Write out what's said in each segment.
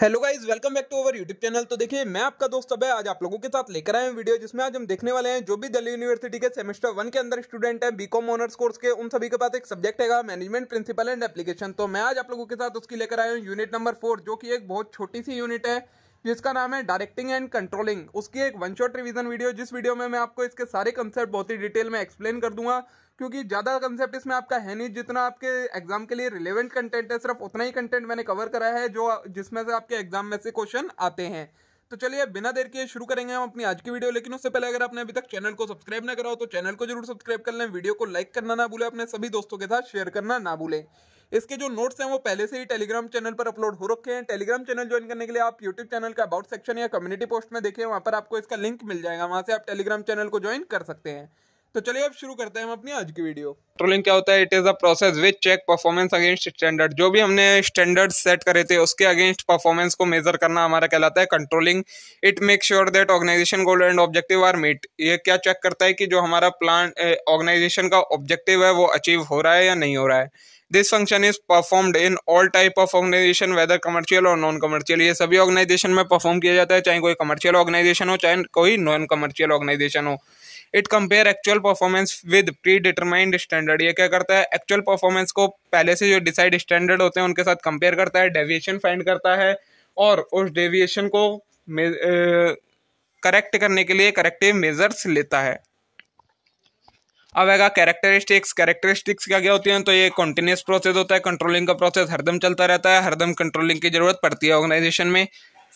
hello guys welcome back to our YouTube channel तो देखिए मैं आपका दोस्त अब है आज आप लोगों के साथ लेकर आए हैं वीडियो जिसमें आज हम देखने वाले हैं जो भी दिल्ली यूनिवर्सिटी के सेमेस्टर वन के अंदर स्टूडेंट है बीकॉम ऑनर्स कोर्स के उन सभी के पास एक सब्जेक्ट है मैनेजमेंट प्रिंसिपल एंड एप्लीकेशन तो मैं आज आप लोगों के साथ उसकी लेकर आया हूँ यूनिट नंबर फोर जो कि एक बहुत छोटी सी यूनिट है जिसका नाम है डायरेक्टिंग एंड कंट्रोलिंग उसकी एक वन शॉट रिविजन वीडियो जिस वीडियो में मैं आपको इसके सारे कंसेप्ट बहुत ही डिटेल में एक्सप्लेन कर दूंगा क्योंकि ज़्यादा कंसेप्ट इसमें आपका है नहीं जितना आपके एग्जाम के लिए रिलेवेंट कंटेंट है सिर्फ उतना ही कंटेंट मैंने कवर करा है जो जिसमें से आपके एग्जाम में से क्वेश्चन आते हैं तो चलिए बिना देर के शुरू करेंगे हम अपनी आज की वीडियो लेकिन उससे पहले अगर आपने अभी तक चैनल को सब्सक्राइब ना करा हो तो चैनल को जरूर सब्सक्राइब कर लें वीडियो को लाइक करना ना भूले अपने सभी दोस्तों के साथ शेयर करना ना भूलें इसके जो नोट्स हैं वो पहले से ही टेलीग्राम चैनल पर अपलोड हो रखे हैं टेलीग्राम चैनल ज्वाइन करने के लिए आप यूट्यूब चैनल का अबाउट सेक्शन या कम्युनिटी पोस्ट में देखें वहाँ पर आपको इसका लिंक मिल जाएगा वहाँ से आप टेलीग्राम चैनल को ज्वाइन कर सकते हैं तो चलिए अब शुरू करते हैं हम अपनी आज की वीडियो ट्रोलिंग क्या होता है it is a process which check performance against standard जो भी हमने स्टैंडर्ड सेट करे थे उसके अगेंस्ट परफॉर्मेंस को मेजर करना हमारा कहलाता है controlling it make sure that organisation goal and objective are meet ये क्या चेक करता है कि जो हमारा प्लान ऑर्गेनाइजेशन eh, का ऑब्जेक्टिव है वो अचीव हो रहा है या नहीं हो रहा है this function is performed in all type of organisation whether commercial और नॉन कमर्शियल ये सभी ऑर्गेनाइजेशन में परफॉर्म किया जाता है चाहे कोई कमर्शियल ऑर्गेनाइजेशन हो चाहे कोई नॉन कमर्शियल ऑर्गेनाइजेशन हो it compare actual performance with predetermined standard ये क्या करता है एक्चुअल परफॉर्मेंस को पहले से जो डिसाइड स्टैंडर्ड होते हैं उनके साथ कंपेयर करता है डेविएशन फाइंड करता है और उस डेविएशन को करेक्ट करने के लिए करेक्टिव मेजर्स लेता है अब आएगा कैरेक्टरिस्टिक्स कैरेक्टरिस्टिक्स क्या क्या होती हैं तो ये कंटिन्यूस प्रोसेस होता है कंट्रोलिंग का प्रोसेस हरदम चलता रहता है हरदम कंट्रोलिंग की ज़रूरत पड़ती है ऑर्गेनाइजेशन में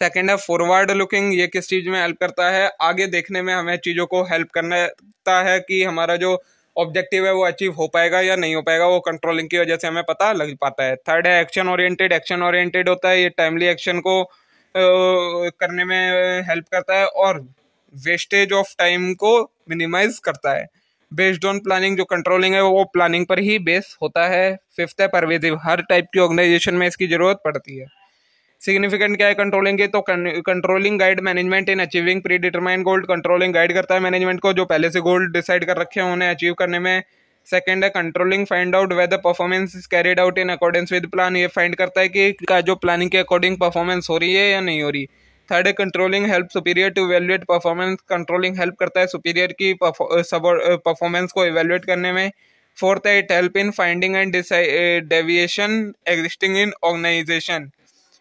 सेकेंड है फॉरवर्ड लुकिंग ये किस चीज़ में हेल्प करता है आगे देखने में हमें चीज़ों को हेल्प करता है कि हमारा जो ऑब्जेक्टिव है वो अचीव हो पाएगा या नहीं हो पाएगा वो कंट्रोलिंग की वजह से हमें पता लग पाता है थर्ड है एक्शन ओरिएंटेड एक्शन ओरिएंटेड होता है ये टाइमली एक्शन को करने में हेल्प करता है और वेस्टेज ऑफ टाइम को मिनिमाइज करता है बेस्ड ऑन प्लानिंग जो कंट्रोलिंग है वो प्लानिंग पर ही बेस होता है फिफ्थ है परवेजिव हर टाइप की ऑर्गेनाइजेशन में इसकी ज़रूरत पड़ती है सिग्निफिकेंट क्या है कंट्रोलिंग के तो controlling guide management in achieving predetermined goals controlling guide करता है मैनेजमेंट को जो पहले से गोल्ड डिसाइड कर रखे हैं उन्हें अचीव करने में सेकेंड है controlling find out whether performance is carried out in accordance with plan ये फाइंड करता है कि का जो प्लानिंग के अकॉर्डिंग परफॉर्मेंस हो रही है या नहीं हो रही थर्ड है controlling help superior to evaluate performance controlling help करता है सुपीरियर की परफॉर्मेंस को एवेलुएट करने में फोर्थ है it help in finding and deviation existing in organisation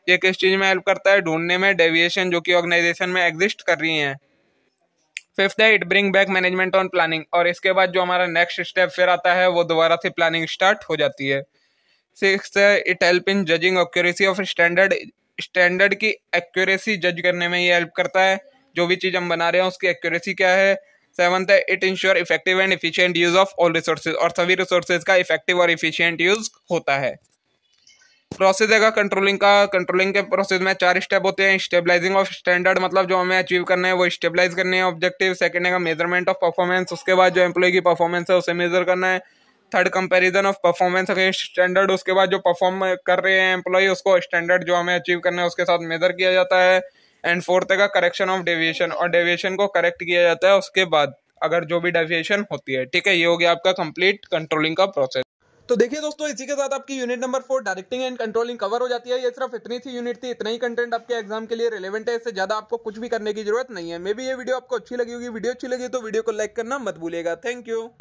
ये किस चीज़ में हेल्प करता है ढूंढने में डेविएशन जो कि ऑर्गेनाइजेशन में एग्जिस्ट कर रही है फिफ्थ है it bring back management on planning और इसके बाद जो हमारा नेक्स्ट स्टेप फिर आता है वो दोबारा से प्लानिंग स्टार्ट हो जाती है six it help in judging accuracy of standard standard की एक्यूरेसी जज करने में ये हेल्प करता है जो भी चीज़ हम बना रहे हैं उसकी एक्यूरेसी क्या है सेवंथ है it ensure effective and efficient use of all resources और सभी रिसोर्सेज का इफेक्टिव और इफिशियंट यूज होता है प्रोसेस है कंट्रोलिंग का कंट्रोलिंग के प्रोसेस में चार स्टेप होते हैं स्टेबलाइजिंग ऑफ स्टैंडर्ड मतलब जो हमें अचीव करना है वो स्टेबलाइज करने हैं ऑब्जेक्टिव सेकंड है मेजरमेंट ऑफ परफॉर्मेंस उसके बाद जो एम्प्लॉय की परफॉर्मेंस है उसे मेजर करना है third comparison of performance against standard उसके बाद जो परफॉर्म कर रहे हैं एम्प्लॉई उसको स्टैंडर्ड जो हमें अचीव करना है उसके साथ मेजर किया जाता है एंड फोर्थ का करेक्शन ऑफ डेविएशन और डेविएशन को करेक्ट किया जाता है उसके बाद अगर जो भी डेविएशन होती है ठीक है ये हो गया आपका कंप्लीट कंट्रोलिंग का प्रोसेस तो देखिए दोस्तों इसी के साथ आपकी unit number four directing and controlling cover हो जाती है ये सिर्फ इतनी सी यूनिट थी इतना ही कंटेंट आपके एग्जाम के लिए रिलेवेंट है इससे ज्यादा आपको कुछ भी करने की जरूरत नहीं है मे बी ये वीडियो आपको अच्छी लगी होगी वीडियो अच्छी लगी तो वीडियो को लाइक करना मत भूलेगा थैंक यू